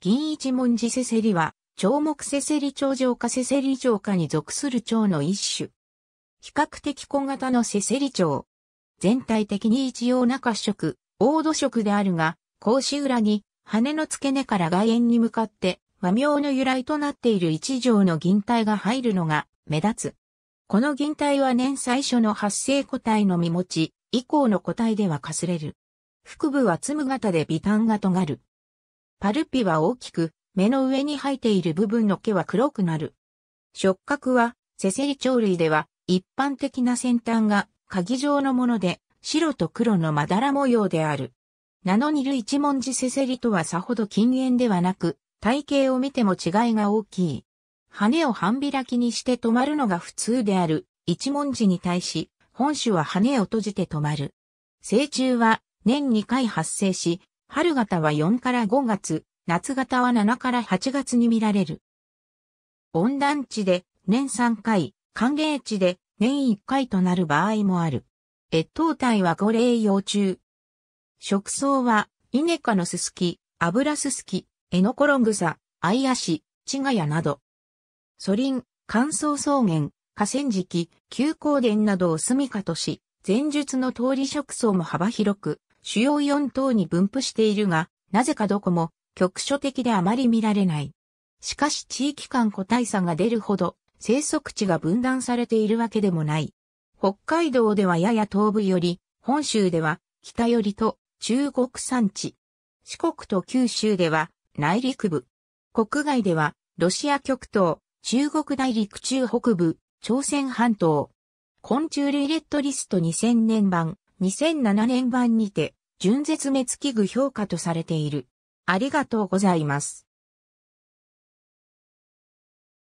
銀一文字せせりは、長木せせり長城かせせり城下に属する蝶の一種。比較的小型のせせり蝶。全体的に一様な褐色、黄土色であるが、格子裏に、羽の付け根から外縁に向かって、和名の由来となっている一条の銀体が入るのが、目立つ。この銀体は年最初の発生個体の身持ち、以降の個体ではかすれる。腹部は粒型で微端が尖る。パルピは大きく、目の上に生えている部分の毛は黒くなる。触覚は、セセリ鳥類では、一般的な先端が、鍵状のもので、白と黒のまだら模様である。名の似る一文字セセリとはさほど禁煙ではなく、体型を見ても違いが大きい。羽を半開きにして止まるのが普通である一文字に対し、本種は羽を閉じて止まる。成虫は年2回発生し、春型は4から5月、夏型は7から8月に見られる。温暖地で年3回、寒冷地で年1回となる場合もある。越冬体は五霊幼虫。食草は、イネ科のススキ、アブラススキ、エノコロングサ、アイアシ、チガヤなど。ソリン、乾燥草原、河川敷、急行殿などを住みかとし、前述の通り食草も幅広く、主要4等に分布しているが、なぜかどこも局所的であまり見られない。しかし地域間個体差が出るほど生息地が分断されているわけでもない。北海道ではやや東部より、本州では北寄りと中国山地。四国と九州では内陸部。国外ではロシア極東、中国大陸中北部、朝鮮半島。昆虫類レッドリスト2000年版2007年版にて、純絶滅危惧評価とされている。ありがとうございます。